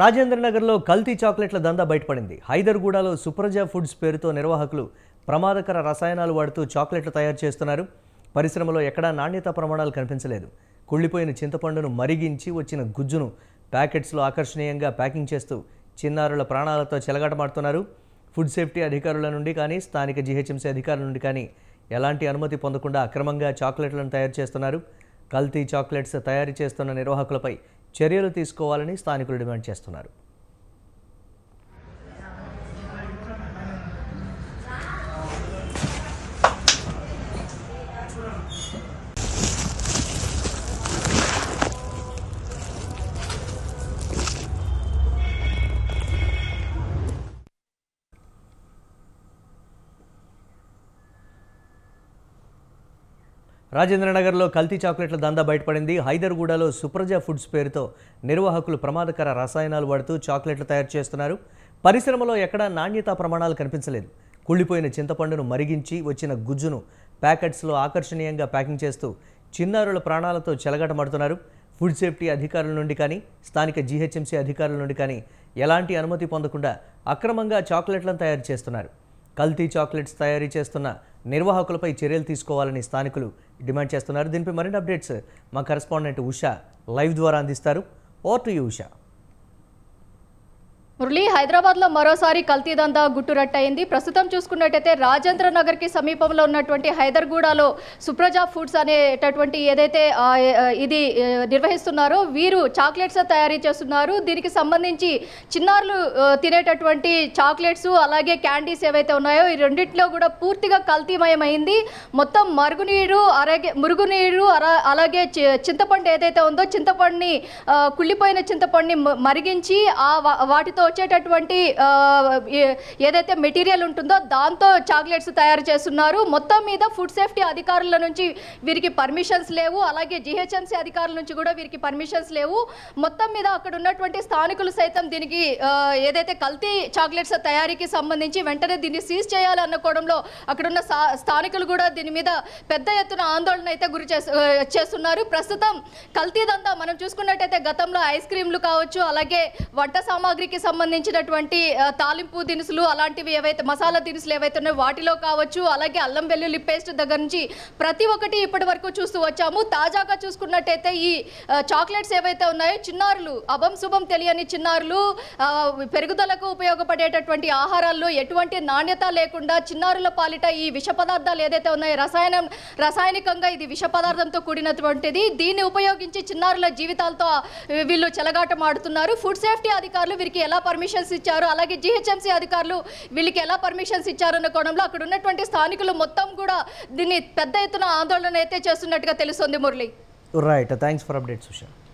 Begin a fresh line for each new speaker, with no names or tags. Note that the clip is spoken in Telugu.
రాజేంద్రనగర్లో కల్తీ చాక్లెట్ల దందా బయటపడింది హైదర్గూడలో సుప్రజ ఫుడ్స్ పేరుతో నిర్వాహకులు ప్రమాదకర రసాయనాలు వాడుతూ చాక్లెట్లు తయారు చేస్తున్నారు పరిశ్రమలో ఎక్కడా నాణ్యత ప్రమాణాలు కనిపించలేదు కుళ్ళిపోయిన చింతపండును మరిగించి వచ్చిన గుజ్జును ప్యాకెట్స్లో ఆకర్షణీయంగా ప్యాకింగ్ చేస్తూ చిన్నారుల ప్రాణాలతో చెలగాటమాడుతున్నారు ఫుడ్ సేఫ్టీ అధికారుల నుండి కానీ స్థానిక జీహెచ్ఎంసీ అధికారుల నుండి కానీ ఎలాంటి అనుమతి పొందకుండా అక్రమంగా చాక్లెట్లను తయారు చేస్తున్నారు కల్తీ చాక్లెట్స్ తయారు చేస్తున్న నిర్వాహకులపై చర్యలు తీసుకోవాలని స్థానికులు డిమాండ్ చేస్తున్నారు రాజేంద్రనగర్లో కల్తీ చాక్లెట్ల దందా బయటపడింది హైదర్గూడలో సుప్రజ ఫుడ్స్ పేరుతో నిర్వాహకులు ప్రమాదకర రసాయనాలు వాడుతూ చాక్లెట్లు తయారు చేస్తున్నారు పరిశ్రమలో ఎక్కడా నాణ్యతా ప్రమాణాలు కనిపించలేదు కుళ్ళిపోయిన చింతపండును మరిగించి వచ్చిన గుజ్జును ప్యాకెట్స్లో ఆకర్షణీయంగా ప్యాకింగ్ చేస్తూ చిన్నారుల ప్రాణాలతో చెలగటమడుతున్నారు ఫుడ్ సేఫ్టీ అధికారుల నుండి కానీ స్థానిక జీహెచ్ఎంసీ అధికారుల నుండి కానీ ఎలాంటి అనుమతి పొందకుండా అక్రమంగా చాక్లెట్లను తయారు చేస్తున్నారు కల్తీ చాక్లెట్స్ తయారీ చేస్తున్న నిర్వాహకులపై చర్యలు తీసుకోవాలని స్థానికులు డిమాండ్ చేస్తున్నారు దీనిపై మరిన్ని అప్డేట్స్ మా కరెస్పాండెంట్ ఉషా లైవ్ ద్వారా అందిస్తారు over to you Usha
Murali Hyderabad లో మరోసారి కల్తీదందా గుట్టురట్టయింది ప్రస్తుతం చూసుకున్నట్టయితే రాజేంద్ర నగర్ కి సమీపంలో ఉన్నటువంటి హైదర్గూడలో సుప్రజా ఫుడ్స్ అనేటటువంటి ఏదైతే ఇది నిర్వహిస్తున్నారో వీరు చాక్లెట్స్ తయారీ చేస్తున్నారు దీనికి సంబంధించి చిన్నారులు తినేటటువంటి చాక్లెట్స్ అలాగే క్యాండీస్ ఏవైతే ఉన్నాయో ఈ రెండింటిలో కూడా పూర్తిగా కల్తీమయమైంది మొత్తం మరుగునీరు అలాగే మురుగునీరు అలాగే చింతపండు ఏదైతే ఉందో చింతపండుని కుళ్ళిపోయిన చింతపండుని మరిగించి ఆ వాటితో వచ్చేటటువంటి ఏదైతే మెటీరియల్ ఉంటుందో దాంతో చాక్లెట్స్ తయారు చేస్తున్నారు మొత్తం మీద ఫుడ్ సేఫ్టీ అధికారుల నుంచి వీరికి పర్మిషన్స్ లేవు అలాగే జిహెచ్ఎంసీ అధికారుల నుంచి కూడా వీరికి పర్మిషన్స్ లేవు మొత్తం మీద అక్కడ ఉన్నటువంటి స్థానికులు సైతం దీనికి ఏదైతే కల్తీ చాక్లెట్స్ తయారీకి సంబంధించి వెంటనే దీన్ని సీజ్ అనుకోవడంలో అక్కడున్న స్థానికులు కూడా దీని మీద పెద్ద ఎత్తున ఆందోళన అయితే గురి చేస్తున్నారు ప్రస్తుతం కల్తీదంతా మనం చూసుకున్నట్టయితే గతంలో ఐస్ క్రీమ్లు కావచ్చు అలాగే వంట సామాగ్రికి సంబంధించి సంబంధించినటువంటి తాలింపు దినుసులు అలాంటివి ఏవైతే మసాలా దినుసులు ఏవైతే ఉన్నాయో వాటిలో కావచ్చు అలాగే అల్లం వెల్లుల్లి పేస్ట్ దగ్గర నుంచి ప్రతి ఒక్కటి ఇప్పటి వరకు చూస్తూ వచ్చాము తాజాగా చూసుకున్నట్టయితే ఈ చాక్లెట్స్ ఏవైతే ఉన్నాయో చిన్నారులు అభం శుభం తెలియని చిన్నారులు పెరుగుదలకు ఉపయోగపడేటటువంటి ఆహారాల్లో ఎటువంటి నాణ్యత లేకుండా చిన్నారుల పాలిట ఈ విష పదార్థాలు ఏదైతే ఉన్నాయో రసాయనం రసాయనికంగా ఇది విష పదార్థంతో కూడినటువంటిది దీన్ని ఉపయోగించి చిన్నారుల జీవితాలతో వీళ్ళు చెలగాటం ఆడుతున్నారు ఫుడ్ సేఫ్టీ అధికారులు వీరికి ఎలా పర్మిషన్స్ ఇచ్చారు అలాగే జిహెచ్ఎంసీ అధికారులు వీళ్ళకి ఎలా పర్మిషన్స్ ఇచ్చారన్న కోణంలో అక్కడ ఉన్నటువంటి స్థానికులు మొత్తం కూడా దీన్ని పెద్ద ఎత్తున ఆందోళన అయితే చేస్తున్నట్టుగా తెలుస్తుంది Murali
right thanks for update సుషా